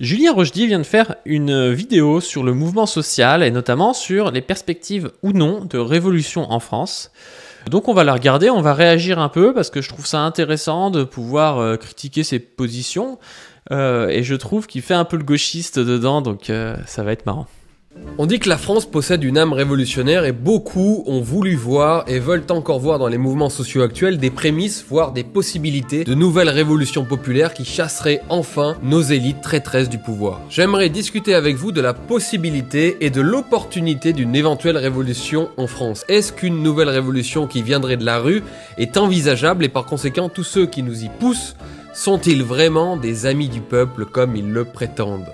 Julien Rochdy vient de faire une vidéo sur le mouvement social et notamment sur les perspectives ou non de révolution en France. Donc on va la regarder, on va réagir un peu parce que je trouve ça intéressant de pouvoir euh, critiquer ses positions euh, et je trouve qu'il fait un peu le gauchiste dedans donc euh, ça va être marrant. On dit que la France possède une âme révolutionnaire et beaucoup ont voulu voir et veulent encore voir dans les mouvements sociaux actuels des prémices, voire des possibilités de nouvelles révolutions populaires qui chasseraient enfin nos élites traîtresses du pouvoir. J'aimerais discuter avec vous de la possibilité et de l'opportunité d'une éventuelle révolution en France. Est-ce qu'une nouvelle révolution qui viendrait de la rue est envisageable et par conséquent tous ceux qui nous y poussent sont-ils vraiment des amis du peuple comme ils le prétendent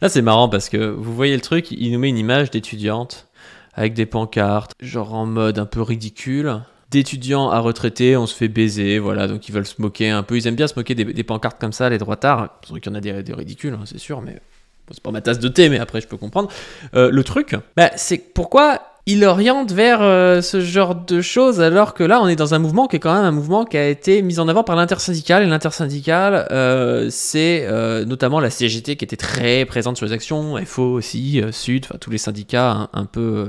Là c'est marrant parce que vous voyez le truc, il nous met une image d'étudiante avec des pancartes, genre en mode un peu ridicule d'étudiants à retraité, on se fait baiser, voilà, donc ils veulent se moquer un peu. Ils aiment bien se moquer des, pancartes comme ça, les droitards. Il y en a des, des ridicules, hein, c'est sûr, mais c'est pas ma tasse de thé, mais après je peux comprendre. Euh, le truc, bah, c'est pourquoi il oriente vers euh, ce genre de choses, alors que là, on est dans un mouvement qui est quand même un mouvement qui a été mis en avant par l'intersyndical. Et l'intersyndical, euh, c'est euh, notamment la CGT qui était très présente sur les actions, FO aussi, Sud, enfin tous les syndicats hein, un peu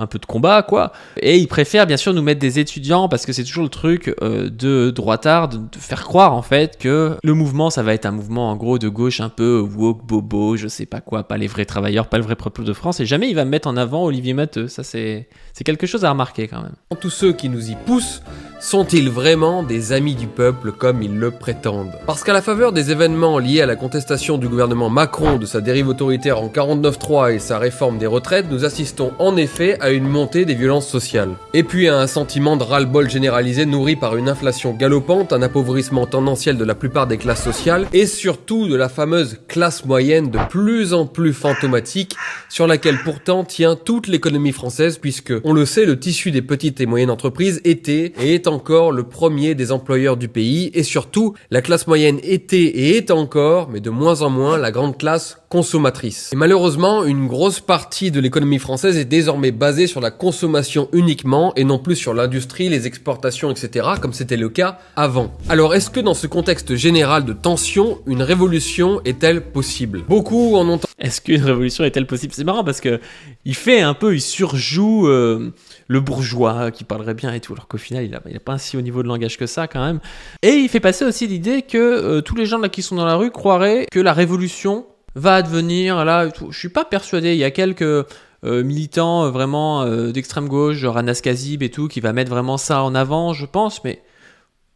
un peu de combat, quoi. Et il préfère bien sûr nous mettre des étudiants parce que c'est toujours le truc euh, de droitard de, de, faire croire en fait que le mouvement, ça va être un mouvement en gros de gauche un peu woke, bobo, je sais pas quoi, pas les vrais travailleurs, pas le vrai peuple de France. Et jamais il va mettre en avant Olivier Matteux. Ça, c'est quelque chose à remarquer quand même. Tous ceux qui nous y poussent sont-ils vraiment des amis du peuple comme ils le prétendent Parce qu'à la faveur des événements liés à la contestation du gouvernement Macron de sa dérive autoritaire en 49-3 et sa réforme des retraites, nous assistons en effet à une montée des violences sociales. Et puis à un sentiment de ras-le-bol généralisé nourri par une inflation galopante, un appauvrissement tendanciel de la plupart des classes sociales et surtout de la fameuse classe moyenne de plus en plus fantomatique sur laquelle pourtant tient toute l'économie française puisque, on le sait, le tissu des petites et moyennes entreprises était et est encore le premier des employeurs du pays et surtout, la classe moyenne était et est encore, mais de moins en moins, la grande classe consommatrice. Et malheureusement, une grosse partie de l'économie française est désormais basée sur la consommation uniquement et non plus sur l'industrie, les exportations, etc., comme c'était le cas avant. Alors, est-ce que dans ce contexte général de tension, une révolution est-elle possible Beaucoup en ont... Est-ce qu'une révolution est-elle possible C'est marrant parce que il fait un peu, il surjoue... Euh, le bourgeois qui parlerait bien et tout, alors qu'au final, il n'est pas si au niveau de langage que ça quand même. Et il fait passer aussi l'idée que euh, tous les gens là qui sont dans la rue croiraient que la révolution va advenir là. Je suis pas persuadé. Il y a quelques euh, militants euh, vraiment d'extrême gauche, genre Anas Kazib et tout, qui va mettre vraiment ça en avant, je pense, mais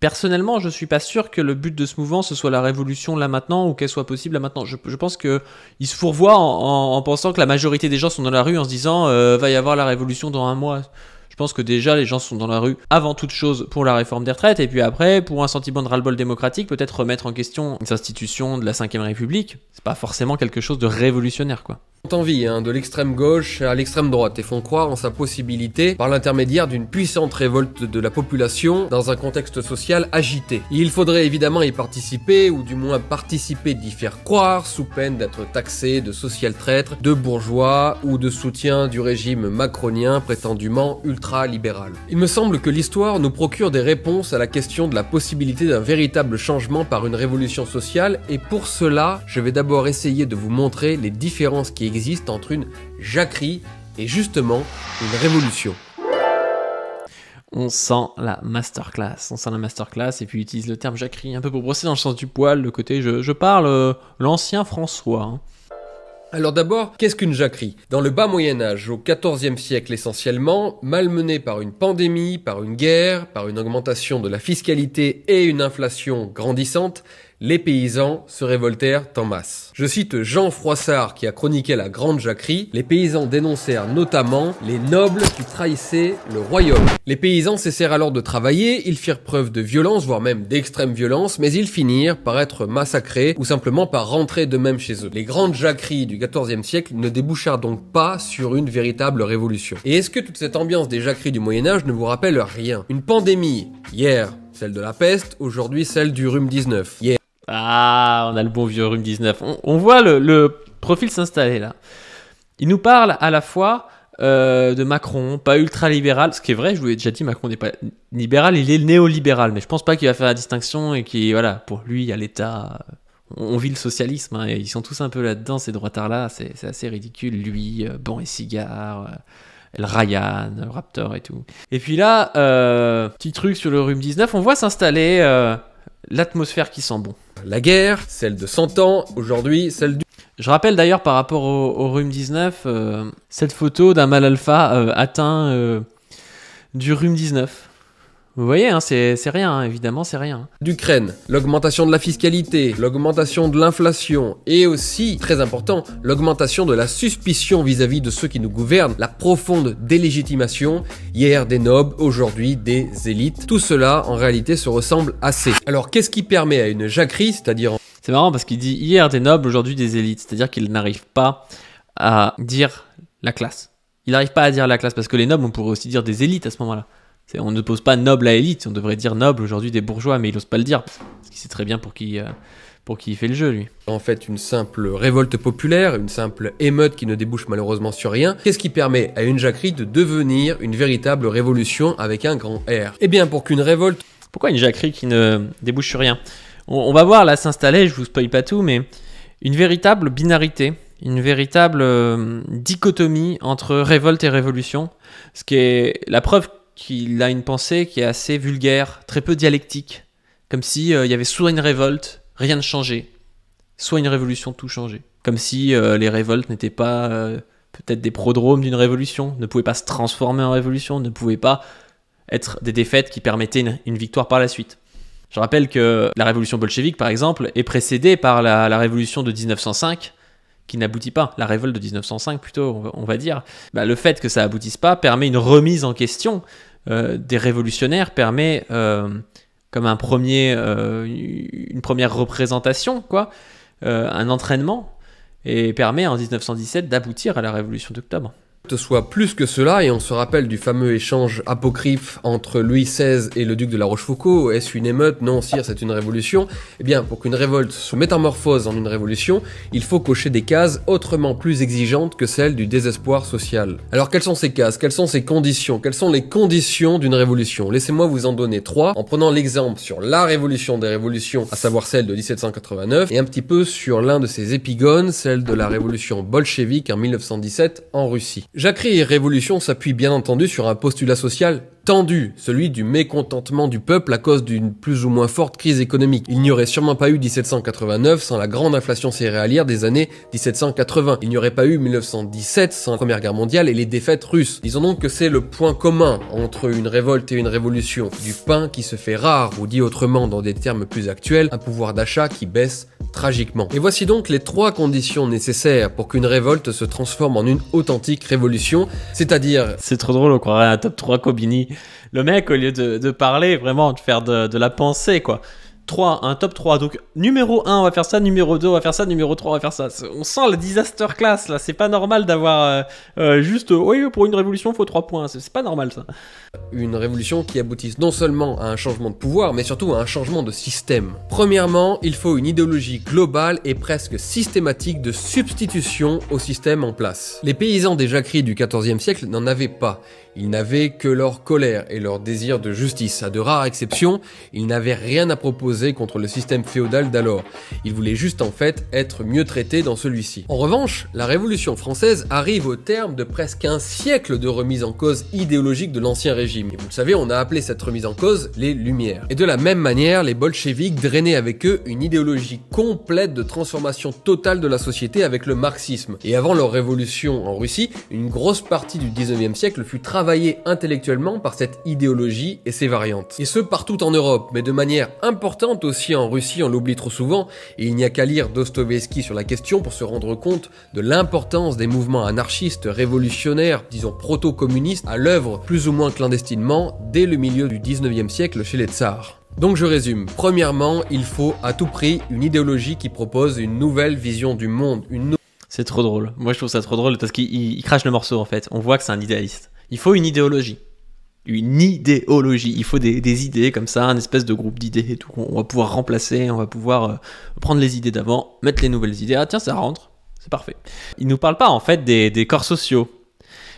Personnellement, je suis pas sûr que le but de ce mouvement ce soit la révolution là maintenant ou qu'elle soit possible là maintenant. Je, pense que se fourvoient en, pensant que la majorité des gens sont dans la rue en se disant euh, va y avoir la révolution dans un mois. Je pense que déjà, les gens sont dans la rue avant toute chose pour la réforme des retraites, et puis après, pour un sentiment de ras-le-bol démocratique, peut-être remettre en question les institutions de la 5ème République. C'est pas forcément quelque chose de révolutionnaire, quoi On t'envie hein, de l'extrême gauche à l'extrême droite, et font croire en sa possibilité par l'intermédiaire d'une puissante révolte de la population dans un contexte social agité. Il faudrait évidemment y participer, ou du moins participer d'y faire croire, sous peine d'être taxé de social traître, de bourgeois ou de soutien du régime macronien prétendument ultra il me semble que l'histoire nous procure des réponses à la question de la possibilité d'un véritable changement par une révolution sociale, et pour cela, je vais d'abord essayer de vous montrer les différences qui existent entre une jacquerie et justement une révolution on sent la masterclass. On sent la masterclass et puis utilise le terme jacquerie un peu pour brosser dans le sens du poil, le côté je, parle euh, l'ancien François. Hein. Alors d'abord, qu'est-ce qu'une jacquerie Dans le bas Moyen Âge, au XIVe siècle essentiellement, malmenée par une pandémie, par une guerre, par une augmentation de la fiscalité et une inflation grandissante, les paysans se révoltèrent en masse. Je cite Jean Froissart qui a chroniqué la Grande Jacquerie. Les paysans dénoncèrent notamment les nobles qui trahissaient le royaume. Les paysans cessèrent alors de travailler, ils firent preuve de violence, voire même d'extrême violence, mais ils finirent par être massacrés ou simplement par rentrer de même chez eux. Les Grandes Jacqueries du XIVe siècle ne débouchèrent donc pas sur une véritable révolution. Et est-ce que toute cette ambiance des jacqueries du Moyen-Âge ne vous rappelle rien Une pandémie, hier, celle de la peste, aujourd'hui celle du rhume 19. Hier, ah, on a le bon vieux rhume 19. On, voit le, profil s'installer là. Il nous parle à la fois euh, de Macron, pas ultra libéral, ce qui est vrai, je vous l'ai déjà dit, Macron n'est pas libéral, il est néolibéral, mais je pense pas qu'il va faire la distinction et qui, voilà, pour lui, il y a l'État, euh, on, vit le socialisme, hein, et ils sont tous un peu là-dedans, ces droitards-là, c'est assez ridicule, lui, euh, Bon et Cigare. le Ryan, le Raptor et tout. Et puis là, petit truc sur le rhume 19, on voit s'installer l'atmosphère qui sent bon la guerre, celle de 100 ans, aujourd'hui celle du... Je rappelle d'ailleurs par rapport au, au rhume 19, euh, cette photo d'un mal alpha euh, atteint euh, du rhume 19. Vous voyez, hein, c'est rien, hein, évidemment, c'est rien. D'Ukraine, l'augmentation de la fiscalité, l'augmentation de l'inflation et aussi, très important, l'augmentation de la suspicion vis-à-vis de ceux qui nous gouvernent, la profonde délégitimation, hier des nobles, aujourd'hui des élites. Tout cela, en réalité, se ressemble assez. Alors, qu'est-ce qui permet à une jacquerie, c'est-à-dire... C'est marrant parce qu'il dit hier des nobles, aujourd'hui des élites, c'est-à-dire qu'il n'arrive pas à dire la classe. Il n'arrive pas à dire la classe parce que les nobles, on pourrait aussi dire des élites à ce moment-là. On ne pose pas noble à élite, on devrait dire noble aujourd'hui des bourgeois, mais il n'ose pas le dire, ce qui sait très bien pour qui, euh, pour qui il fait le jeu, lui. En fait, une simple révolte populaire, une simple émeute qui ne débouche malheureusement sur rien, qu'est-ce qui permet à une jacquerie de devenir une véritable révolution avec un grand R Eh bien, pour qu'une révolte... Pourquoi une jacquerie qui ne débouche sur rien on, va voir là s'installer, je vous spoil pas tout, mais une véritable binarité une véritable euh, dichotomie entre révolte et révolution, ce qui est la preuve qu'il a une pensée qui est assez vulgaire, très peu dialectique, comme s'il euh, y avait soit une révolte, rien ne changeait, soit une révolution, tout changeait. Comme si euh, les révoltes n'étaient pas euh, peut-être des prodromes d'une révolution, ne pouvaient pas se transformer en révolution, ne pouvaient pas être des défaites qui permettaient une, victoire par la suite. Je rappelle que la révolution bolchevique, par exemple, est précédée par la révolution de 1905, qui n'aboutit pas, la révolte de 1905 plutôt, on va dire, bah, le fait que ça aboutisse pas permet une remise en question euh, des révolutionnaires, permet euh, comme un premier, euh, une première représentation, quoi, un entraînement, et permet en 1917 d'aboutir à la révolution d'octobre soit plus que cela, et on se rappelle du fameux échange apocryphe entre Louis XVI et le duc de la Rochefoucauld, est-ce une émeute Non, sire, c'est une révolution. Eh bien, pour qu'une révolte se métamorphose en une révolution, il faut cocher des cases autrement plus exigeantes que celles du désespoir social. Alors quelles sont ces cases Quelles sont ces conditions Quelles sont les conditions d'une révolution Laissez-moi vous en donner trois, en prenant l'exemple sur la révolution des révolutions, à savoir celle de 1789, et un petit peu sur l'un de ses épigones, celle de la révolution bolchevique en 1917 en Russie. Jacquerie et Révolution s'appuient bien entendu sur un postulat social tendu, celui du mécontentement du peuple à cause d'une plus ou moins forte crise économique. Il n'y aurait sûrement pas eu 1789 sans la grande inflation céréalière des années 1780. Il n'y aurait pas eu 1917 sans la Première Guerre mondiale et les défaites russes. Disons donc que c'est le point commun entre une révolte et une révolution, du pain qui se fait rare, ou dit autrement dans des termes plus actuels, un pouvoir d'achat qui baisse tragiquement. Et voici donc les trois conditions nécessaires pour qu'une révolte se transforme en une authentique révolution, c'est-à-dire... C'est trop drôle, on croirait un top 3 Kobini. Le mec, au lieu de, parler, vraiment, de faire de la pensée, quoi. 3, un top 3. Donc numéro 1, on va faire ça, numéro 2, on va faire ça, numéro 3, on va faire ça. On sent le disaster class là, c'est pas normal d'avoir euh, euh, juste euh, oui, pour une révolution, il faut 3 points, c'est pas normal ça. Une révolution qui aboutisse non seulement à un changement de pouvoir, mais surtout à un changement de système. Premièrement, il faut une idéologie globale et presque systématique de substitution au système en place. Les paysans des jacqueries du 14e siècle n'en avaient pas. Ils n'avaient que leur colère et leur désir de justice. À de rares exceptions, ils n'avaient rien à proposer contre le système féodal d'alors. Ils voulaient juste en fait être mieux traités dans celui-ci. En revanche, la Révolution française arrive au terme de presque un siècle de remise en cause idéologique de l'ancien régime. vous le savez, on a appelé cette remise en cause les Lumières. Et de la même manière, les bolcheviks drainaient avec eux une idéologie complète de transformation totale de la société avec le marxisme. Et avant leur révolution en Russie, une grosse partie du 19e siècle fut Travailler intellectuellement par cette idéologie et ses variantes. Et ce partout en Europe, mais de manière importante aussi en Russie, on l'oublie trop souvent, et il n'y a qu'à lire Dostoevsky sur la question pour se rendre compte de l'importance des mouvements anarchistes, révolutionnaires, disons proto-communistes, à l'œuvre plus ou moins clandestinement dès le milieu du 19e siècle chez les tsars. Donc je résume. Premièrement, il faut à tout prix une idéologie qui propose une nouvelle vision du monde, une c'est trop drôle. Moi, je trouve ça trop drôle parce qu'il crache le morceau en fait. On voit que c'est un idéaliste. Il faut une idéologie. Une idéologie. Il faut des, idées comme ça, un espèce de groupe d'idées et tout. On va pouvoir remplacer, on va pouvoir euh, prendre les idées d'avant, mettre les nouvelles idées. Ah tiens, ça rentre. C'est parfait. Il nous parle pas en fait des, corps sociaux.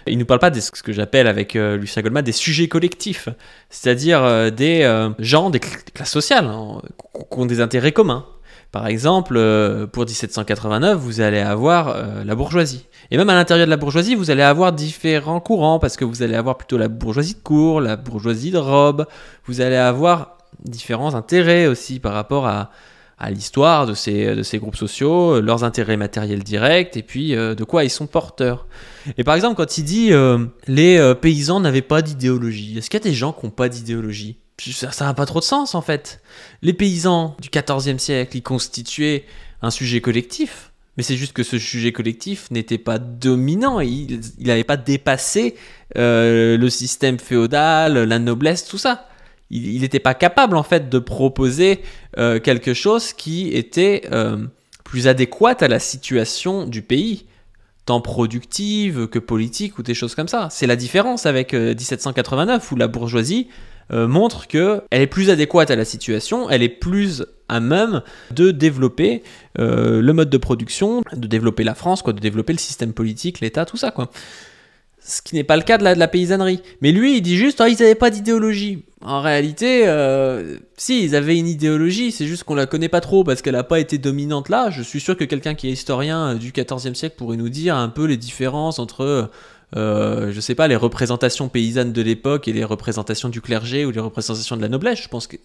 Il nous parle pas de ce que j'appelle avec euh, Lucien des sujets collectifs, c'est-à-dire euh, des gens des, classes sociales hein, qui ont des intérêts communs, par exemple, euh, pour 1789, vous allez avoir euh, la bourgeoisie. Et même à l'intérieur de la bourgeoisie, vous allez avoir différents courants, parce que vous allez avoir plutôt la bourgeoisie de cour, la bourgeoisie de robe, vous allez avoir différents intérêts aussi par rapport à, l'histoire de ces, de ces groupes sociaux, euh, leurs intérêts matériels directs, et puis de quoi ils sont porteurs. Et par exemple, quand il dit les paysans n'avaient pas d'idéologie, est-ce qu'il y a des gens qui n'ont pas d'idéologie ça n'a pas trop de sens en fait. Les paysans du XIVe siècle, ils constituaient un sujet collectif, mais c'est juste que ce sujet collectif n'était pas dominant, il n'avait pas dépassé euh, le système féodal, la noblesse, tout ça. Il n'était pas capable en fait de proposer euh, quelque chose qui était euh, plus adéquate à la situation du pays tant productive que politique ou des choses comme ça. C'est la différence avec 1789 où la bourgeoisie euh, montre que elle est plus adéquate à la situation, elle est plus à même de développer euh, le mode de production, de développer la France, quoi, de développer le système politique, l'État, tout ça, quoi. Ce qui n'est pas le cas de la, paysannerie. Mais lui, il dit juste, qu'ils oh, ils n'avaient pas d'idéologie. En réalité, euh, si, ils avaient une idéologie, c'est juste qu'on la connaît pas trop parce qu'elle n'a pas été dominante là. Je suis sûr que quelqu'un qui est historien du XIVe siècle pourrait nous dire un peu les différences entre euh, je sais pas, les représentations paysannes de l'époque et les représentations du clergé ou les représentations de la noblesse. Je pense que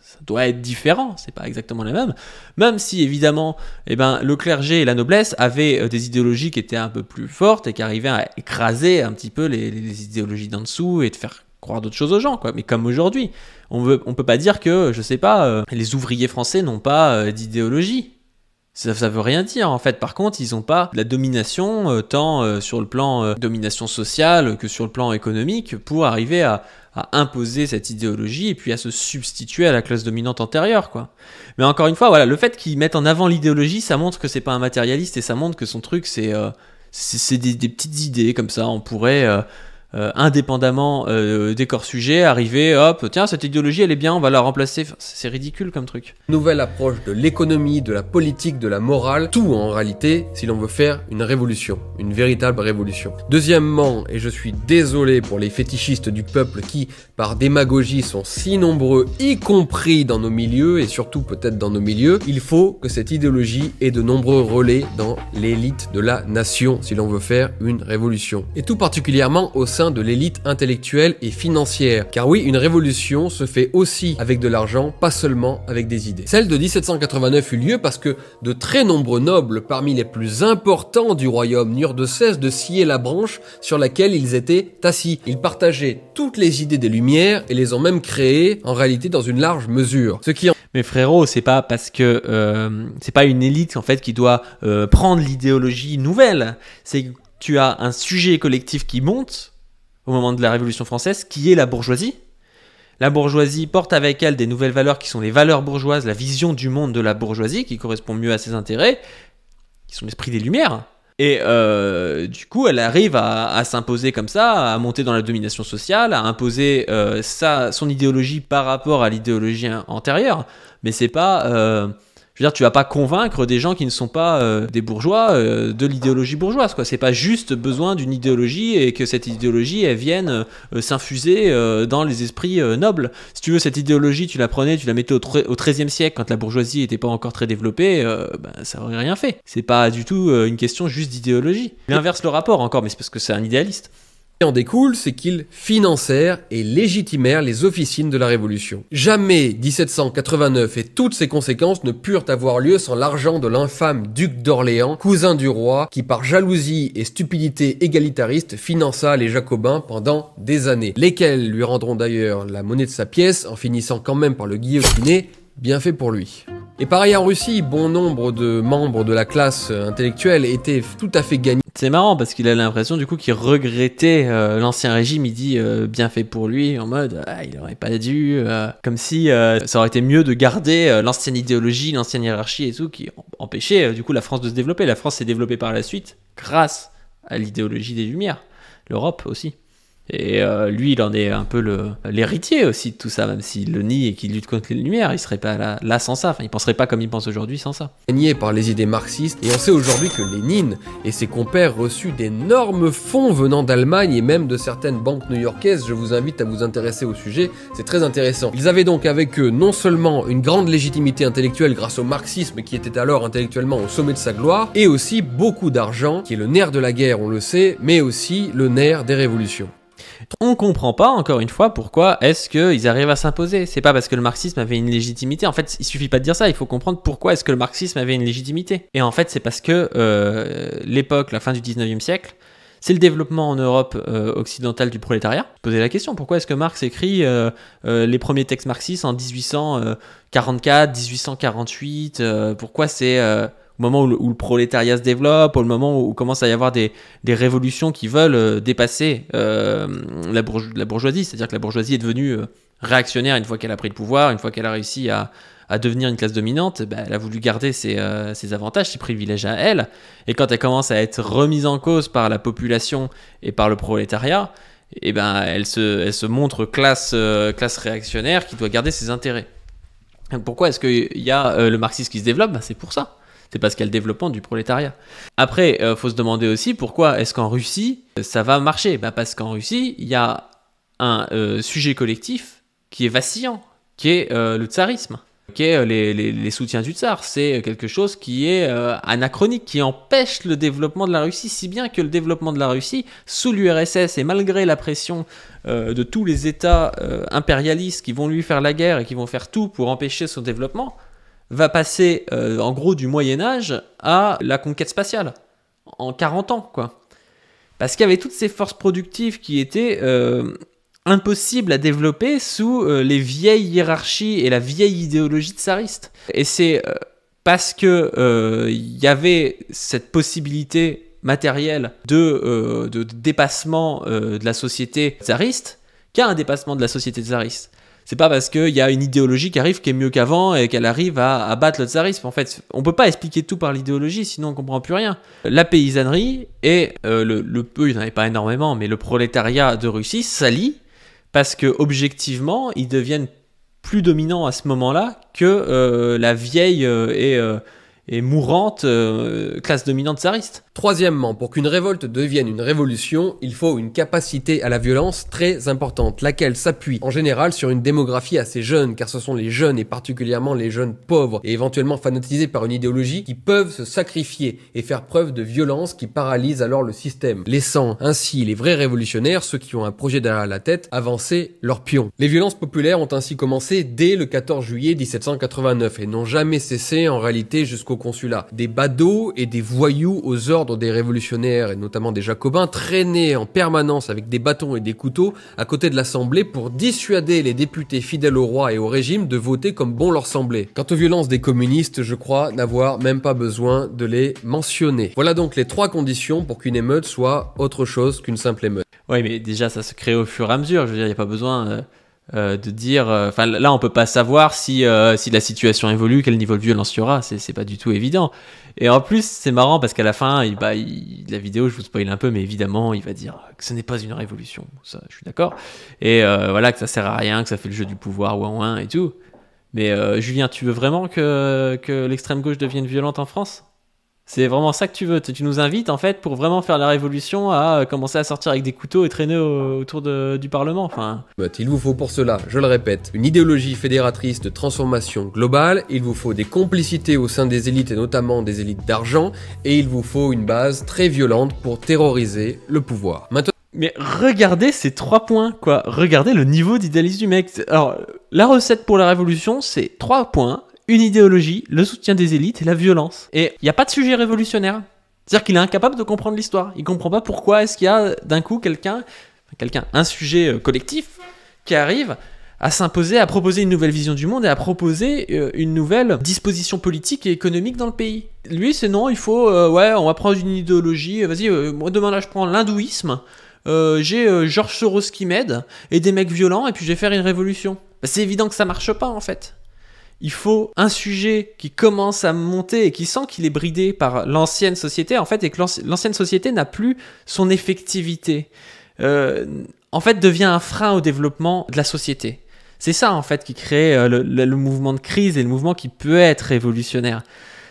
ça doit être différent, c'est pas exactement la même. Même si évidemment, eh ben, le clergé et la noblesse avaient euh, des idéologies qui étaient un peu plus fortes et qui arrivaient à écraser un petit peu les, idéologies d'en dessous et de faire croire d'autres choses aux gens, Mais comme aujourd'hui, on peut pas dire que, je sais pas, euh, les ouvriers français n'ont pas d'idéologie. Ça, veut rien dire en fait. Par contre, ils n'ont pas la domination euh, tant euh, sur le plan euh, domination sociale que sur le plan économique pour arriver à, imposer cette idéologie et puis à se substituer à la classe dominante antérieure quoi. Mais encore une fois, voilà, le fait qu'ils mettent en avant l'idéologie, ça montre que c'est pas un matérialiste et ça montre que son truc c'est des, petites idées comme ça. On pourrait euh, indépendamment euh, des corps sujets, arriver, hop, tiens, cette idéologie, elle est bien, on va la remplacer. c'est ridicule comme truc. Nouvelle approche de l'économie, de la politique, de la morale, tout en réalité, si l'on veut faire une révolution, une véritable révolution. Deuxièmement, et je suis désolé pour les fétichistes du peuple qui, par démagogie, sont si nombreux, y compris dans nos milieux, et surtout peut-être dans nos milieux, il faut que cette idéologie ait de nombreux relais dans l'élite de la nation, si l'on veut faire une révolution. Et tout particulièrement au sein de l'élite intellectuelle et financière. Car oui, une révolution se fait aussi avec de l'argent, pas seulement avec des idées. Celle de 1789 eut lieu parce que de très nombreux nobles parmi les plus importants du royaume n'eurent de cesse de scier la branche sur laquelle ils étaient assis. Ils partageaient toutes les idées des Lumières et les ont même créées en réalité dans une large mesure. Ce qui en... Mais frérot, c'est pas parce que euh, c'est pas une élite en fait qui doit euh, prendre l'idéologie nouvelle. C'est que tu as un sujet collectif qui monte, au moment de la Révolution française, qui est la bourgeoisie. La bourgeoisie porte avec elle des nouvelles valeurs qui sont les valeurs bourgeoises, la vision du monde de la bourgeoisie, qui correspond mieux à ses intérêts, qui sont l'esprit des Lumières. Et euh, du coup, elle arrive à, s'imposer comme ça, à monter dans la domination sociale, à imposer euh, son idéologie par rapport à l'idéologie antérieure. Mais c'est pas... Euh, je veux dire, tu vas pas convaincre des gens qui ne sont pas euh, des bourgeois euh, de l'idéologie bourgeoise. Quoi, c'est pas juste besoin d'une idéologie et que cette idéologie elle vienne euh, s'infuser dans les esprits nobles. Si tu veux, cette idéologie, tu la prenais, tu la mettais au, 13 XIIIe siècle quand la bourgeoisie n'était pas encore très développée, ben, ça aurait rien fait. C'est pas du tout une question juste d'idéologie. L'inverse le rapport encore, mais c'est parce que c'est un idéaliste qui en découle, c'est qu'ils financèrent et légitimèrent les officines de la Révolution. Jamais 1789 et toutes ses conséquences ne purent avoir lieu sans l'argent de l'infâme duc d'Orléans, cousin du roi, qui par jalousie et stupidité égalitariste finança les Jacobins pendant des années, lesquels lui rendront d'ailleurs la monnaie de sa pièce en finissant quand même par le guillotiner, bien fait pour lui. Et pareil en Russie, bon nombre de membres de la classe intellectuelle étaient tout à fait gagnés. C'est marrant parce qu'il a l'impression du coup qu'il regrettait euh, l'ancien régime. Il dit euh, bien fait pour lui en mode ah, il aurait pas dû, euh, comme si ça aurait été mieux de garder l'ancienne idéologie, l'ancienne hiérarchie et tout qui empêchait du coup la France de se développer. La France s'est développée par la suite grâce à l'idéologie des Lumières, l'Europe aussi. Et euh, lui, il en est un peu l'héritier aussi de tout ça, même s'il le nie et qu'il lutte contre les Lumières, il serait pas là, là sans ça. Enfin, il penserait pas comme il pense aujourd'hui sans ça. Nié par les idées marxistes, et on sait aujourd'hui que Lénine et ses compères reçus d'énormes fonds venant d'Allemagne et même de certaines banques new-yorkaises. Je vous invite à vous intéresser au sujet, c'est très intéressant. Ils avaient donc avec eux non seulement une grande légitimité intellectuelle grâce au marxisme qui était alors intellectuellement au sommet de sa gloire, et aussi beaucoup d'argent, qui est le nerf de la guerre, on le sait, mais aussi le nerf des révolutions. On comprend pas, encore une fois, pourquoi est-ce qu'ils arrivent à s'imposer. C'est pas parce que le marxisme avait une légitimité. En fait, il suffit pas de dire ça, il faut comprendre pourquoi est-ce que le marxisme avait une légitimité. Et en fait, c'est parce que euh, l'époque, la fin du 19e siècle, c'est le développement en Europe euh, occidentale du prolétariat. Poser la question, pourquoi est-ce que Marx écrit euh, les premiers textes marxistes en 1844, 1848 Pourquoi c'est au moment où le, prolétariat se développe, au moment où, commence à y avoir des, révolutions qui veulent euh, dépasser euh, la, bourgeoisie, c'est-à-dire que la bourgeoisie est devenue euh, réactionnaire une fois qu'elle a pris le pouvoir, une fois qu'elle a réussi à, devenir une classe dominante, eh ben, elle a voulu garder ses, avantages, ses privilèges à elle, et quand elle commence à être remise en cause par la population et par le prolétariat, et eh ben, elle, se, se montre classe, classe réactionnaire qui doit garder ses intérêts. Pourquoi est-ce qu'il y a le marxisme qui se développe ben, C'est pour ça. C'est parce qu'il y a le développement du prolétariat. Après, euh, faut se demander aussi pourquoi est-ce qu'en Russie, euh, ça va marcher bah, Parce qu'en Russie, il y a un euh, sujet collectif qui est vacillant, qui est euh, le tsarisme, qui est les, soutiens du tsar. C'est quelque chose qui est anachronique, qui empêche le développement de la Russie, si bien que le développement de la Russie, sous l'URSS et malgré la pression de tous les États impérialistes qui vont lui faire la guerre et qui vont faire tout pour empêcher son développement, va passer euh, en gros du Moyen Âge à la conquête spatiale en 40 ans quoi. Parce qu'il y avait toutes ces forces productives qui étaient euh, impossibles à développer sous euh, les vieilles hiérarchies et la vieille idéologie tsariste. Et c'est parce que il y avait cette possibilité matérielle de, de dépassement de la société tsariste qu'il y a un dépassement de la société tsariste. C'est pas parce qu'il y a une idéologie qui arrive qui est mieux qu'avant et qu'elle arrive à, abattre battre le tsarisme. En fait, on peut pas expliquer tout par l'idéologie, sinon on comprend plus rien. La paysannerie et euh, le, peu, il n'y pas énormément, mais le prolétariat de Russie s'allie parce que objectivement, ils deviennent plus dominants à ce moment-là que euh, la vieille euh, et, et, mourante classe dominante tsariste. Troisièmement, pour qu'une révolte devienne une révolution, il faut une capacité à la violence très importante, laquelle s'appuie en général sur une démographie assez jeune, car ce sont les jeunes et particulièrement les jeunes pauvres et éventuellement fanatisés par une idéologie qui peuvent se sacrifier et faire preuve de violence qui paralyse alors le système, laissant ainsi les vrais révolutionnaires, ceux qui ont un projet derrière la tête, avancer leur pion. Les violences populaires ont ainsi commencé dès le 14 juillet 1789 et n'ont jamais cessé en réalité jusqu'au consulat. Des badauds et des voyous aux ordres des révolutionnaires et notamment des jacobins traînés en permanence avec des bâtons et des couteaux à côté de l'Assemblée pour dissuader les députés fidèles au roi et au régime de voter comme bon leur semblait. Quant aux violences des communistes, je crois n'avoir même pas besoin de les mentionner. Voilà donc les trois conditions pour qu'une émeute soit autre chose qu'une simple émeute. Oui, mais déjà ça se crée au fur et à mesure, je veux dire, il n'y a pas besoin... Euh, euh, de dire, euh, enfin là on peut pas savoir euh, si, la situation évolue, quel niveau de violence y aura, c'est pas du tout évident. Et en plus c'est marrant parce qu'à la fin, il, bah, la vidéo, je vous spoil un peu, mais évidemment il va dire que ce n'est pas une révolution, ça je suis d'accord, et voilà que ça sert à rien, que ça fait le jeu du pouvoir, ou ouin et tout. Mais Julien, tu veux vraiment que, que l'extrême gauche devienne violente en France c'est vraiment ça que tu veux. Tu nous invites en fait pour vraiment faire la révolution à euh, commencer à sortir avec des couteaux et traîner autour du Parlement. Enfin. Bah, il vous faut pour cela, je le répète, une idéologie fédératrice de transformation globale. Il vous faut des complicités au sein des élites et notamment des élites d'argent. Et il vous faut une base très violente pour terroriser le pouvoir. Mais regardez ces trois points, quoi. Regardez le niveau d'idéalisme du mec. Alors, la recette pour la révolution, c'est trois points une idéologie, le soutien des élites et la violence. Et il n'y a pas de sujet révolutionnaire. C'est-à-dire qu'il est incapable de comprendre l'histoire. Il ne comprend pas pourquoi est-ce qu'il y a d'un coup quelqu'un, quelqu'un, un sujet euh, collectif qui arrive à s'imposer, à proposer une nouvelle vision du monde et à proposer euh, une nouvelle disposition politique et économique dans le pays. Lui, c'est non, il faut, euh, ouais, on va prendre une idéologie, vas-y, moi demain là je prends l'hindouisme, j'ai George Soros qui m'aide, et des mecs violents, et puis je vais faire une révolution. Bah, c'est évident que ça marche pas en fait il faut un sujet qui commence à monter et qui sent qu'il est bridé par l'ancienne société, en fait, et que l'ancienne société n'a plus son effectivité. Euh, en fait, devient un frein au développement de la société. C'est ça, en fait, qui crée euh, le, mouvement de crise et le mouvement qui peut être révolutionnaire.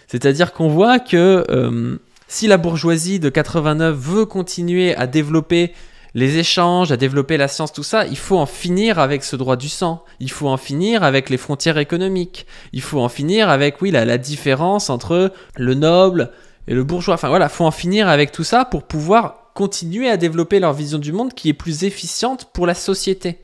C'est-à-dire qu'on voit que euh, si la bourgeoisie de 89 veut continuer à développer les échanges, à développer la science, tout ça, il faut en finir avec ce droit du sang. Il faut en finir avec les frontières économiques. Il faut en finir avec, oui, la, différence entre le noble et le bourgeois. Enfin voilà, faut en finir avec tout ça pour pouvoir continuer à développer leur vision du monde qui est plus efficiente pour la société.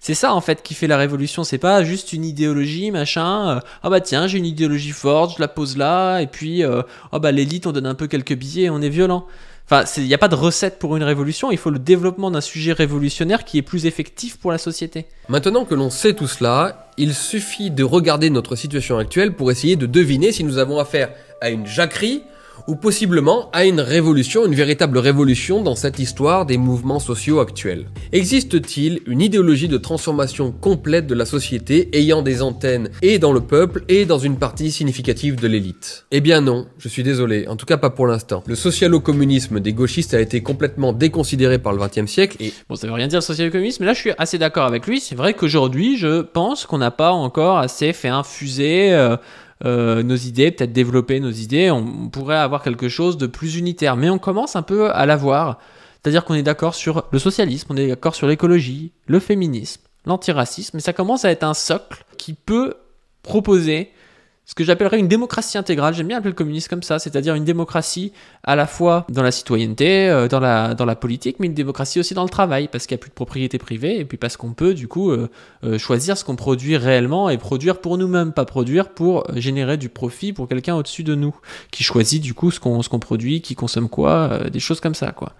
C'est ça en fait qui fait la révolution, c'est pas juste une idéologie, machin, euh, ah bah tiens, j'ai une idéologie forte, je la pose là, et puis euh, ah bah l'élite, on donne un peu quelques billets, on est violent. Enfin, il n'y a pas de recette pour une révolution, il faut le développement d'un sujet révolutionnaire qui est plus effectif pour la société. Maintenant que l'on sait tout cela, il suffit de regarder notre situation actuelle pour essayer de deviner si nous avons affaire à une jacquerie, ou possiblement à une révolution, une véritable révolution dans cette histoire des mouvements sociaux actuels. Existe-t-il une idéologie de transformation complète de la société ayant des antennes et dans le peuple et dans une partie significative de l'élite Eh bien non, je suis désolé, en tout cas pas pour l'instant. Le socialo-communisme des gauchistes a été complètement déconsidéré par le XXe siècle et... Bon, ça veut rien dire socialo-communisme, mais là je suis assez d'accord avec lui, c'est vrai qu'aujourd'hui je pense qu'on n'a pas encore assez fait infuser... Euh, euh, nos idées, peut-être développer nos idées, on pourrait avoir quelque chose de plus unitaire. Mais on commence un peu à l'avoir. C'est-à-dire qu'on est, d'accord sur le socialisme, on est d'accord sur l'écologie, le féminisme, l'antiracisme, mais ça commence à être un socle qui peut proposer ce que j'appellerais une démocratie intégrale. J'aime bien appeler le communisme comme ça, c'est-à-dire une démocratie à la fois dans la citoyenneté, euh, dans la, dans la politique, mais une démocratie aussi dans le travail, parce qu'il n'y a plus de propriété privée, et puis parce qu'on peut du coup euh, euh, choisir ce qu'on produit réellement et produire pour nous-mêmes, pas produire pour générer du profit pour quelqu'un au-dessus de nous, qui choisit du coup ce qu'on qu'on produit, qui consomme quoi, des choses comme ça, quoi.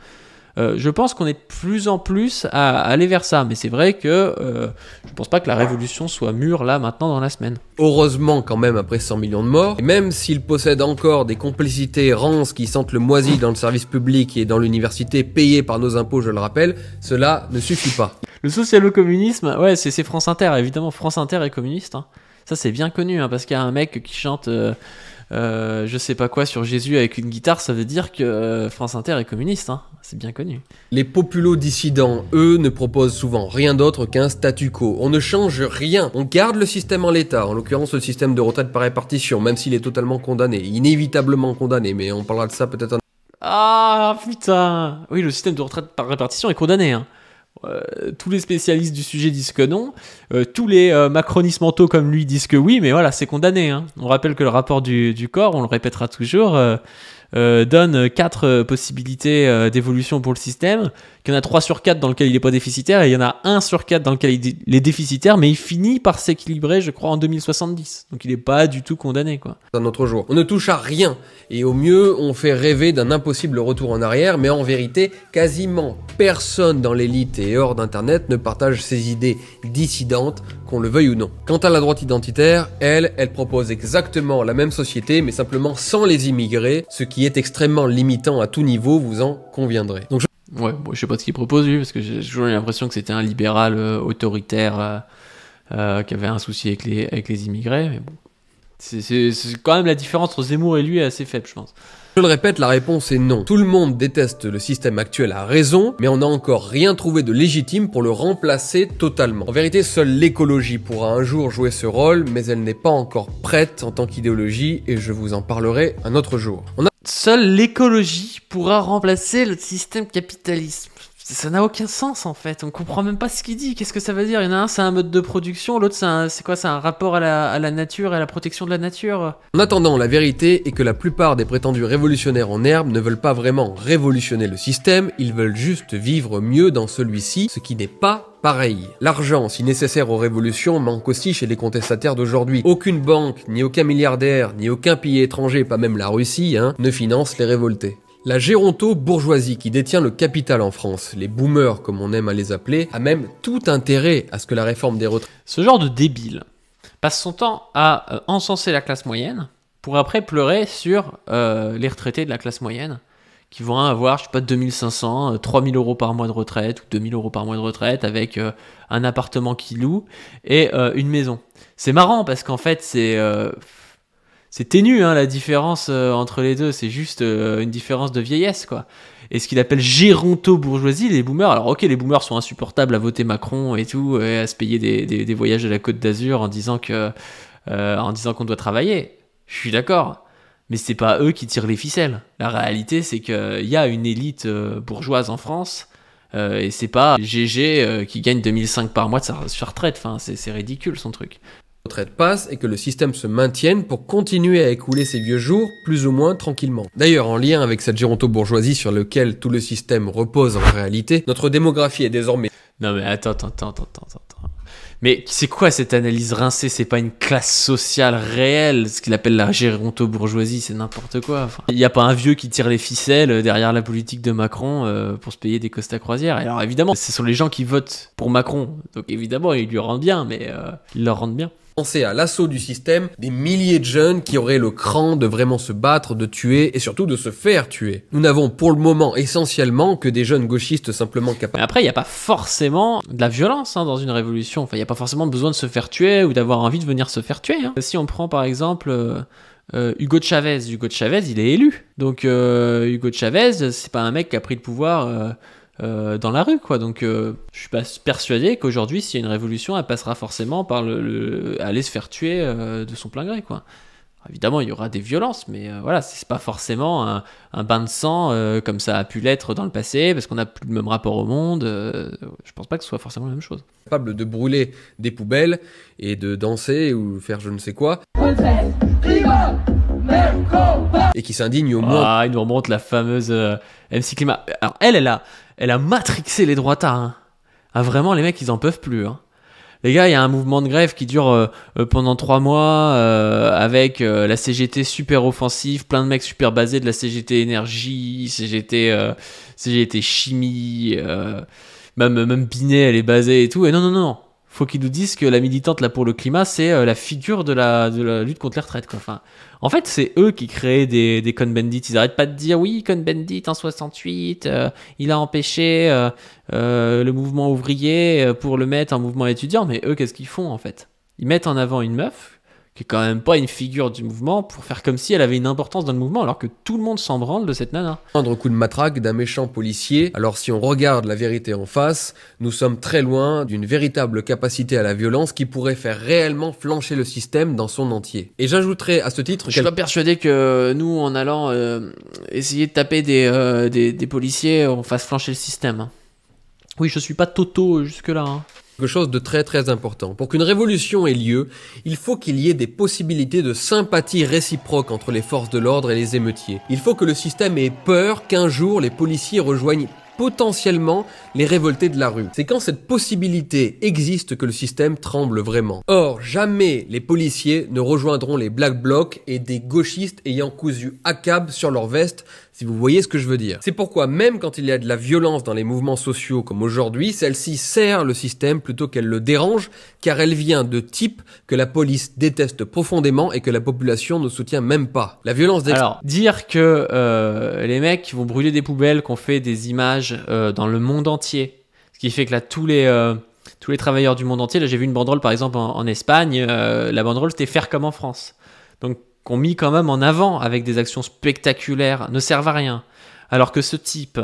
Euh, je pense qu'on est de plus en plus à, aller vers ça, mais c'est vrai que je euh, je pense pas que la révolution soit mûre là maintenant dans la semaine. Heureusement quand même après 100 millions de morts, même s'il possède encore des complicités rances qui sentent le moisi dans le service public et dans l'université payé par nos impôts, je le rappelle, cela ne suffit pas. Le social communisme ouais, c'est France Inter, évidemment, France Inter est communiste. Hein. Ça, c'est bien connu, hein, parce qu'il y a un mec qui chante. Euh, euh, je sais pas quoi sur Jésus avec une guitare, ça veut dire que euh, France Inter est communiste, hein. c'est bien connu. Les populos dissidents, eux, ne proposent souvent rien d'autre qu'un statu quo. On ne change rien, on garde le système en l'état, en l'occurrence le système de retraite par répartition, même s'il est totalement condamné, inévitablement condamné, mais on parlera de ça peut-être un... Ah putain Oui, le système de retraite par répartition est condamné, hein. Euh, tous les spécialistes du sujet disent que non, euh, tous les euh, macronistes mentaux comme lui disent que oui, mais voilà, c'est condamné. Hein. On rappelle que le rapport du, du corps, on le répétera toujours, donne quatre possibilités d'évolution pour le système. Il y en a 3 sur 4 dans lequel il n'est pas déficitaire et il y en a 1 sur 4 dans lequel il est déficitaire, mais il finit par s'équilibrer, je crois, en 2070. Donc il n'est pas du tout condamné, quoi. Un autre jour. On ne touche à rien et au mieux, on fait rêver d'un impossible retour en arrière, mais en vérité, quasiment personne dans l'élite et hors d'internet ne partage ces idées dissidentes, qu'on le veuille ou non. Quant à la droite identitaire, elle, elle propose exactement la même société, mais simplement sans les immigrés, ce qui est extrêmement limitant à tout niveau, vous en conviendrez. Ouais, je sais pas ce qu'il propose lui, parce que j'ai toujours l'impression que c'était un libéral euh, autoritaire euh, euh, qui avait un souci avec les, avec les immigrés. Mais bon, c'est quand même la différence entre Zemmour et lui est assez faible, je pense. Je le répète, la réponse est non. Tout le monde déteste le système actuel à raison, mais on n'a encore rien trouvé de légitime pour le remplacer totalement. En vérité, seule l'écologie pourra un jour jouer ce rôle, mais elle n'est pas encore prête en tant qu'idéologie, et je vous en parlerai un autre jour seule l'écologie pourra remplacer le système capitaliste ça n'a aucun sens en fait. On comprend même pas ce qu'il dit. Qu'est-ce que ça veut dire Il y en a un, c'est un mode de production, l'autre, c'est quoi C'est un rapport à la, nature et à la protection de la nature. En attendant, la vérité est que la plupart des prétendus révolutionnaires en herbe ne veulent pas vraiment révolutionner le système, ils veulent juste vivre mieux dans celui-ci, ce qui n'est pas Pareil, l'argent, si nécessaire aux révolutions, manque aussi chez les contestataires d'aujourd'hui. Aucune banque, ni aucun milliardaire, ni aucun pays étranger, pas même la Russie, hein, ne finance les révoltés. La géronto-bourgeoisie qui détient le capital en France, les boomers comme on aime à les appeler, a même tout intérêt à ce que la réforme des retraites. Ce genre de débile passe son temps à euh, encenser la classe moyenne pour après pleurer sur euh, les retraités de la classe moyenne qui vont avoir, je sais pas, 2500, 3000 euh, euros par mois de retraite ou 2000 euros par mois de retraite avec un appartement qui loue et une maison. C'est marrant parce qu'en fait, c'est c'est ténu hein, la différence euh, entre les deux, c'est juste euh, une différence de vieillesse quoi. Et ce qu'il appelle géronto-bourgeoisie, les boomers. Alors, ok, les boomers sont insupportables à voter Macron et tout, et à se payer des, voyages à la Côte d'Azur en disant que, euh, en qu'on doit travailler. Je suis d'accord. Mais c'est pas eux qui tirent les ficelles. La réalité, c'est qu'il y a une élite bourgeoise en France, et c'est pas GG qui gagne 2005 par mois de sa, retraite. Enfin, c'est ridicule son truc retraite passe et que le système se maintienne pour continuer à écouler ses vieux jours plus ou moins tranquillement. D'ailleurs, en lien avec cette géronto-bourgeoisie sur laquelle tout le système repose en réalité, notre démographie est désormais... Non mais attends, attends, attends, attends, attends. Mais c'est quoi cette analyse rincée C'est pas une classe sociale réelle, ce qu'il appelle la géronto-bourgeoisie, c'est n'importe quoi. Il n'y a pas un vieux qui tire les ficelles euh, derrière la politique de Macron euh, pour se payer des à croisière. Alors évidemment, ce sont les gens qui votent pour Macron, donc évidemment, ils lui rendent bien, mais il euh, ils leur rendent bien. Penser à l'assaut du système, des milliers de jeunes qui auraient le cran de vraiment se battre, de tuer et surtout de se faire tuer. Nous n'avons pour le moment essentiellement que des jeunes gauchistes simplement capables. Après, il n'y a pas forcément de la violence hein, dans une révolution. Enfin, il n'y a pas forcément besoin de se faire tuer ou d'avoir envie de venir se faire tuer. Hein. Si on prend par exemple euh, euh, Hugo Chavez, Hugo Chavez, il est élu. Donc euh, Hugo Chavez, c'est pas un mec qui a pris le pouvoir euh, dans la rue, quoi. Donc, euh, je suis pas persuadé qu'aujourd'hui, s'il y a une révolution, elle passera forcément par le, aller se faire tuer euh, de son plein gré, quoi. évidemment, il y aura des violences, mais voilà, c'est pas forcément un, bain de sang comme ça a pu l'être dans le passé, parce qu'on a plus le même rapport au monde. je pense pas que ce soit forcément la même chose. Capable de brûler des poubelles et de danser ou faire je ne sais quoi. Et qui s'indigne au moins. Ah, il nous remonte la fameuse MC Climat. Alors, elle, elle a elle a matrixé les droits à hein. Ah, vraiment, les mecs, ils en peuvent plus. Hein. Les gars, il y a un mouvement de grève qui dure euh, euh, pendant trois mois euh, avec la CGT super offensive, plein de mecs super basés de la CGT énergie, CGT, CGT chimie, même, même Binet, elle est basée et tout. Et non, non, non, non faut qu'ils nous disent que la militante là pour le climat, c'est euh, la figure de la, lutte contre les retraites. Enfin, en fait, c'est eux qui créent des, con cohn Ils arrêtent pas de dire oui, con bendit en 68, euh, il a empêché euh, le mouvement ouvrier pour le mettre en mouvement étudiant. Mais eux, qu'est-ce qu'ils font en fait Ils mettent en avant une meuf qui est quand même pas une figure du mouvement, pour faire comme si elle avait une importance dans le mouvement, alors que tout le monde s'en branle de cette nana. Prendre coup de matraque d'un méchant policier, alors si on regarde la vérité en face, nous sommes très loin d'une véritable capacité à la violence qui pourrait faire réellement flancher le système dans son entier. Et j'ajouterai à ce titre... Je suis pas persuadé que nous, en allant euh, essayer de taper des, euh, des, des, policiers, on fasse flancher le système. Hein. Oui, je suis pas Toto jusque-là. Hein. Quelque chose de très très important. Pour qu'une révolution ait lieu, il faut qu'il y ait des possibilités de sympathie réciproque entre les forces de l'ordre et les émeutiers. Il faut que le système ait peur qu'un jour les policiers rejoignent potentiellement les révoltés de la rue. C'est quand cette possibilité existe que le système tremble vraiment. Or, jamais les policiers ne rejoindront les Black Blocs et des gauchistes ayant cousu ACAB sur leur veste, si vous voyez ce que je veux dire. C'est pourquoi même quand il y a de la violence dans les mouvements sociaux comme aujourd'hui, celle-ci sert le système plutôt qu'elle le dérange, car elle vient de types que la police déteste profondément et que la population ne soutient même pas. La violence des... Alors, dire que euh, les mecs vont brûler des poubelles, qu'on fait des images euh, dans le monde entier. Ce qui fait que là, tous les, euh, tous les travailleurs du monde entier, là j'ai vu une banderole par exemple en, Espagne, euh, la banderole c'était faire comme en France. Donc qu'on mit quand même en avant avec des actions spectaculaires ne servent à rien. Alors que ce type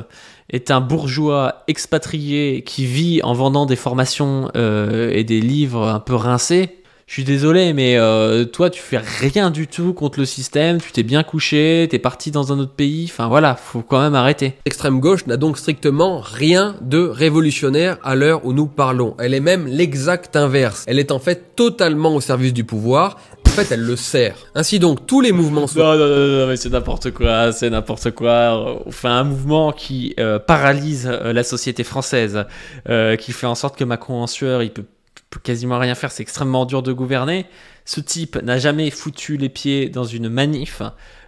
est un bourgeois expatrié qui vit en vendant des formations et des livres un peu rincés, je suis désolé, mais euh, toi, tu fais rien du tout contre le système, tu t'es bien couché, t'es parti dans un autre pays, enfin voilà, faut quand même arrêter. L'extrême gauche n'a donc strictement rien de révolutionnaire à l'heure où nous parlons. Elle est même l'exact inverse. Elle est en fait totalement au service du pouvoir, en fait, elle le sert. Ainsi donc, tous les mouvements sont... Non, non, non, non mais c'est n'importe quoi, c'est n'importe quoi. Enfin, un mouvement qui euh, paralyse euh, la société française, euh, qui fait en sorte que Macron en sueur, il peut quasiment rien faire, c'est extrêmement dur de gouverner. Ce type n'a jamais foutu les pieds dans une manif,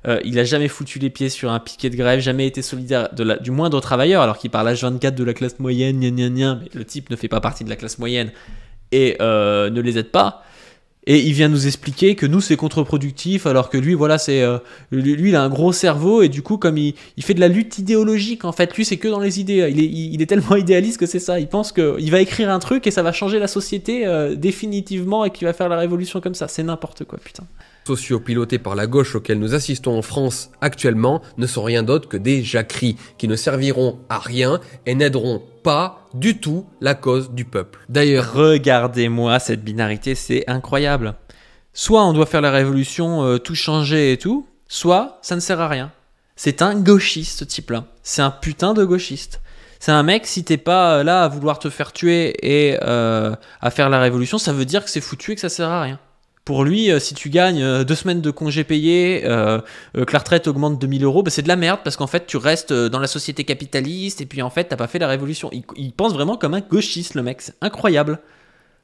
euh, il n'a jamais foutu les pieds sur un piquet de grève, jamais été solidaire de du moindre travailleur, alors qu'il parle à 24 de la classe moyenne, gna gna gna, mais le type ne fait pas partie de la classe moyenne et euh, ne les aide pas et il vient nous expliquer que nous c'est contre-productif alors que lui voilà c'est euh, lui il a un gros cerveau et du coup comme il, fait de la lutte idéologique en fait lui c'est que dans les idées il est, tellement idéaliste que c'est ça il pense qu'il va écrire un truc et ça va changer la société euh, définitivement et qu'il va faire la révolution comme ça c'est n'importe quoi putain sociaux pilotés par la gauche auxquels nous assistons en France actuellement ne sont rien d'autre que des jacqueries qui ne serviront à rien et n'aideront pas du tout la cause du peuple. D'ailleurs, regardez-moi cette binarité, c'est incroyable. Soit on doit faire la révolution, euh, tout changer et tout, soit ça ne sert à rien. C'est un gauchiste ce type-là. C'est un putain de gauchiste. C'est un mec, si t'es pas euh, là à vouloir te faire tuer et euh, à faire la révolution, ça veut dire que c'est foutu et que ça sert à rien. Pour lui, euh, si tu gagnes euh, deux semaines de congés payés, euh, euh que la retraite augmente de 1000 euros, bah, c'est de la merde parce qu'en fait, tu restes dans la société capitaliste et puis en fait, t'as pas fait la révolution. Il, pense vraiment comme un gauchiste, le mec. C'est incroyable.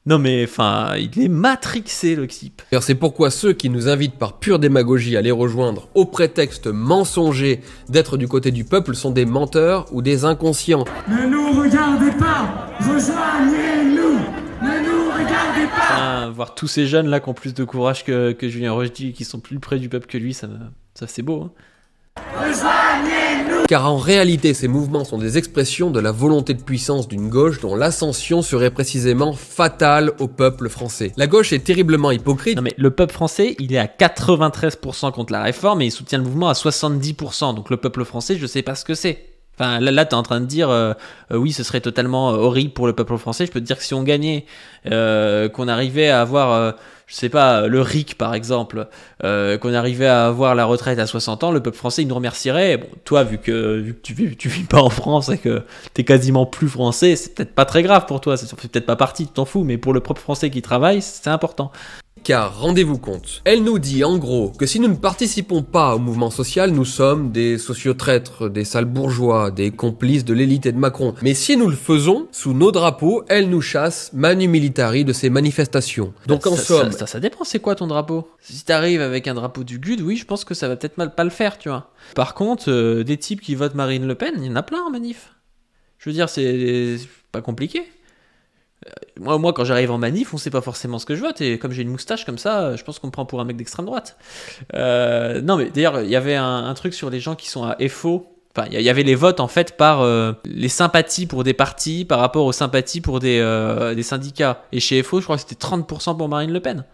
Non mais enfin, il est matrixé le type. C'est pourquoi ceux qui nous invitent par pure démagogie à les rejoindre au prétexte mensonger d'être du côté du peuple sont des menteurs ou des inconscients. Ne nous regardez pas, rejoignez voir tous ces jeunes là qui ont plus de courage que, que Julien Rochdy, qui sont plus près du peuple que lui, ça, ça c'est beau. Hein. Car en réalité, ces mouvements sont des expressions de la volonté de puissance d'une gauche dont l'ascension serait précisément fatale au peuple français. La gauche est terriblement hypocrite. Non mais le peuple français, il est à 93% contre la réforme et il soutient le mouvement à 70%. Donc le peuple français, je sais pas ce que c'est. Enfin, là, tu es en train de dire, euh, euh, oui, ce serait totalement euh, horrible pour le peuple français. Je peux te dire que si on gagnait, qu'on arrivait à avoir, je sais pas, le RIC par exemple, qu'on arrivait à avoir la retraite à 60 ans, le peuple français, il nous remercierait. Bon, toi, vu que, vu que tu, vis, vis pas en France et que tu es quasiment plus français, c'est peut-être pas très grave pour toi, c'est peut-être pas parti, tu t'en fous, mais pour le peuple français qui travaille, c'est important. Car rendez-vous compte, elle nous dit en gros que si nous ne participons pas au mouvement social, nous sommes des sociotraîtres, des sales bourgeois, des complices de l'élite et de Macron. Mais si nous le faisons, sous nos drapeaux, elle nous chasse manu militari de ces manifestations. Donc en somme... Ça, dépend, c'est quoi ton drapeau Si t'arrives avec un drapeau du GUD, oui, je pense que ça va peut-être mal pas le faire, tu vois. Par contre, euh, des types qui votent Marine Le Pen, il y en a plein en manif. Je veux dire, c'est pas compliqué. Moi, quand j'arrive en manif, on sait pas forcément ce que je vote, et comme j'ai une moustache comme ça, je pense qu'on me prend pour un mec d'extrême droite. Euh, non, mais d'ailleurs, il y avait un, truc sur les gens qui sont à FO. Enfin, il y avait les votes en fait par euh, les sympathies pour des partis par rapport aux sympathies pour des, euh, des syndicats. Et chez FO, je crois que c'était 30% pour Marine Le Pen.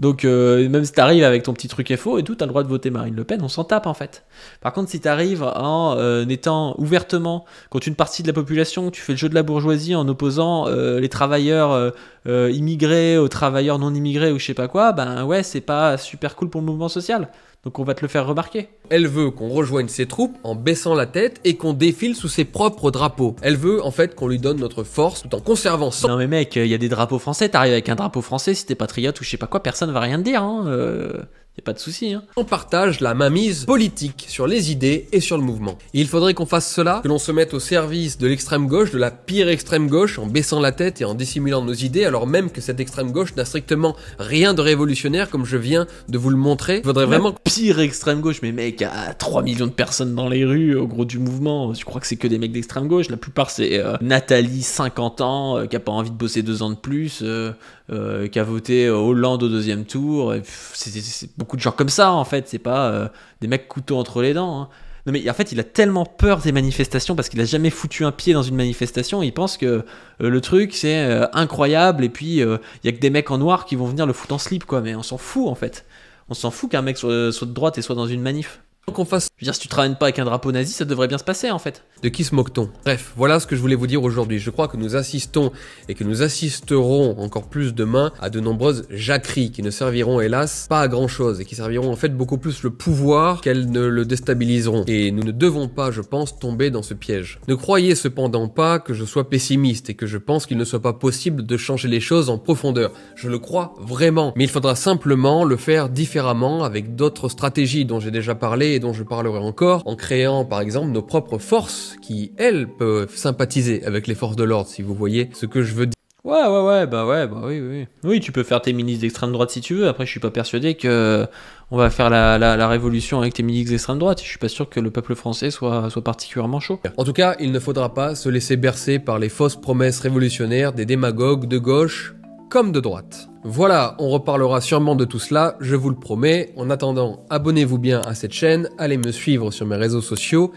Donc, euh, même si t'arrives avec ton petit truc faux et tout, t'as le droit de voter Marine Le Pen, on s'en tape en fait. Par contre, si t'arrives en euh, étant ouvertement contre une partie de la population, tu fais le jeu de la bourgeoisie en opposant euh, les travailleurs immigrés aux travailleurs non immigrés ou je sais pas quoi, ben ouais, c'est pas super cool pour le mouvement social. Donc on va te le faire remarquer. Elle veut qu'on rejoigne ses troupes en baissant la tête et qu'on défile sous ses propres drapeaux. Elle veut en fait qu'on lui donne notre force tout en conservant son... Non mais mec, il y a des drapeaux français, t'arrives avec un drapeau français, si t'es patriote ou je sais pas quoi, personne va rien te dire. Hein. Euh. Y a pas de souci. Hein. On partage la mainmise politique sur les idées et sur le mouvement. Et il faudrait qu'on fasse cela, que l'on se mette au service de l'extrême gauche, de la pire extrême gauche, en baissant la tête et en dissimulant nos idées, alors même que cette extrême gauche n'a strictement rien de révolutionnaire, comme je viens de vous le montrer. Il faudrait vraiment... pire extrême gauche, mais mec, à 3 millions de personnes dans les rues, au gros du mouvement, je crois que c'est que des mecs d'extrême gauche La plupart c'est euh, Nathalie, 50 ans, euh, qui a pas envie de bosser deux ans de plus, euh, euh, qui a voté Hollande au deuxième tour. C'est beaucoup de gens comme ça, en fait. C'est pas euh, des mecs couteaux entre les dents. Hein. Non, mais en fait, il a tellement peur des manifestations parce qu'il a jamais foutu un pied dans une manifestation. Il pense que euh, le truc, c'est incroyable. Et puis, il y a que des mecs en noir qui vont venir le foutre en slip, quoi. Mais on s'en fout, en fait. On s'en fout qu'un mec soit de droite et soit dans une manif qu'on fasse. Je veux dire, si tu traînes pas avec un drapeau nazi, ça devrait bien se passer en fait. De qui se moque-t-on Bref, voilà ce que je voulais vous dire aujourd'hui. Je crois que nous assistons et que nous assisterons encore plus demain à de nombreuses jacqueries qui ne serviront hélas pas à grand chose et qui serviront en fait beaucoup plus le pouvoir qu'elles ne le déstabiliseront. Et nous ne devons pas, je pense, tomber dans ce piège. Ne croyez cependant pas que je sois pessimiste et que je pense qu'il ne soit pas possible de changer les choses en profondeur. Je le crois vraiment. Mais il faudra simplement le faire différemment avec d'autres stratégies dont j'ai déjà parlé dont je parlerai encore, en créant par exemple nos propres forces qui, elles, peuvent sympathiser avec les forces de l'ordre, si vous voyez ce que je veux dire. Ouais, ouais, ouais, bah ouais, bah oui, oui. Oui, tu peux faire tes ministres d'extrême droite si tu veux. Après, je suis pas persuadé que euh, on va faire la, révolution avec tes ministres d'extrême droite. Je suis pas sûr que le peuple français soit, soit particulièrement chaud. En tout cas, il ne faudra pas se laisser bercer par les fausses promesses révolutionnaires des démagogues de gauche comme de droite. Voilà, on reparlera sûrement de tout cela, je vous le promets. En attendant, abonnez-vous bien à cette chaîne, allez me suivre sur mes réseaux sociaux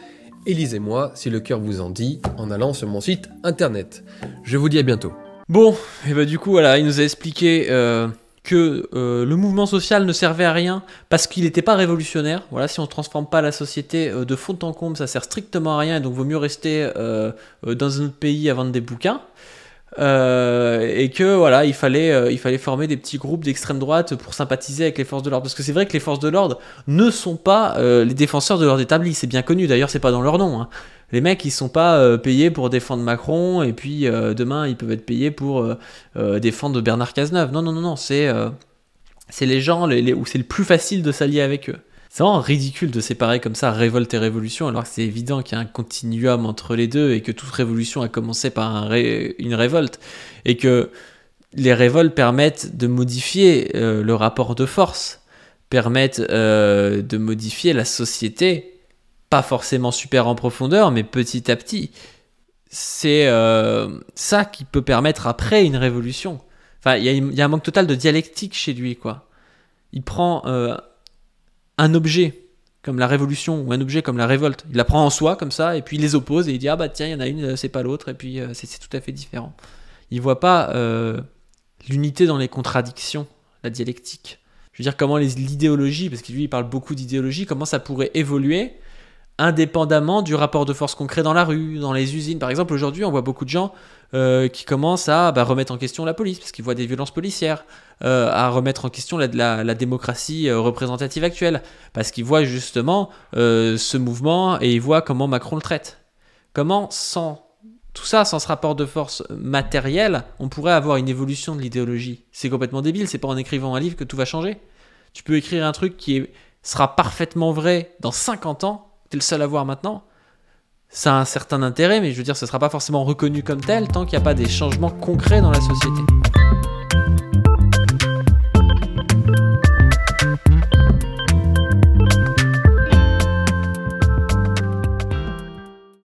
et lisez-moi si le cœur vous en dit en allant sur mon site internet. Je vous dis à bientôt. Bon, et bah du coup, voilà, il nous a expliqué. Euh, que euh, le mouvement social ne servait à rien parce qu'il n'était pas révolutionnaire. Voilà, si on ne transforme pas la société euh, de fond en comble, ça sert strictement à rien et donc vaut mieux rester dans un autre pays à vendre des bouquins. Euh, et que voilà, il fallait, euh, il fallait former des petits groupes d'extrême droite pour sympathiser avec les forces de l'ordre. Parce que c'est vrai que les forces de l'ordre ne sont pas euh, les défenseurs de l'ordre établi, c'est bien connu. D'ailleurs, c'est pas dans leur nom. Hein. Les mecs, ils sont pas payés pour défendre Macron, et puis demain, ils peuvent être payés pour défendre Bernard Cazeneuve. Non, non, non, non, c'est c'est les gens les, où c'est le plus facile de s'allier avec eux. C'est vraiment ridicule de séparer comme ça révolte et révolution, alors que c'est évident qu'il y a un continuum entre les deux et que toute révolution a commencé par une révolte. Et que les révoltes permettent de modifier euh, le rapport de force, permettent euh, de modifier la société, pas forcément super en profondeur, mais petit à petit. C'est euh, ça qui peut permettre après une révolution. Enfin, il y, y, a un manque total de dialectique chez lui, quoi. Il prend un objet comme la révolution ou un objet comme la révolte. Il la prend en soi comme ça et puis il les oppose et il dit ah bah tiens il y en a une euh, c'est pas l'autre et puis euh, c'est tout à fait différent. Il voit pas euh, l'unité dans les contradictions, la dialectique. Je veux dire comment l'idéologie parce qu'il lui il parle beaucoup d'idéologie comment ça pourrait évoluer indépendamment du rapport de force concret dans la rue, dans les usines. Par exemple aujourd'hui on voit beaucoup de gens euh, qui commence à bah, remettre en question la police, parce qu'ils voient des violences policières, euh, à remettre en question la, démocratie euh, représentative actuelle, parce qu'ils voient justement ce mouvement et il voit comment Macron le traite. Comment, sans tout ça, sans ce rapport de force matériel, on pourrait avoir une évolution de l'idéologie C'est complètement débile, c'est pas en écrivant un livre que tout va changer. Tu peux écrire un truc qui sera parfaitement vrai dans 50 ans, t'es le seul à voir maintenant, ça a un certain intérêt, mais je veux dire, ce ne sera pas forcément reconnu comme tel tant qu'il n'y a pas des changements concrets dans la société.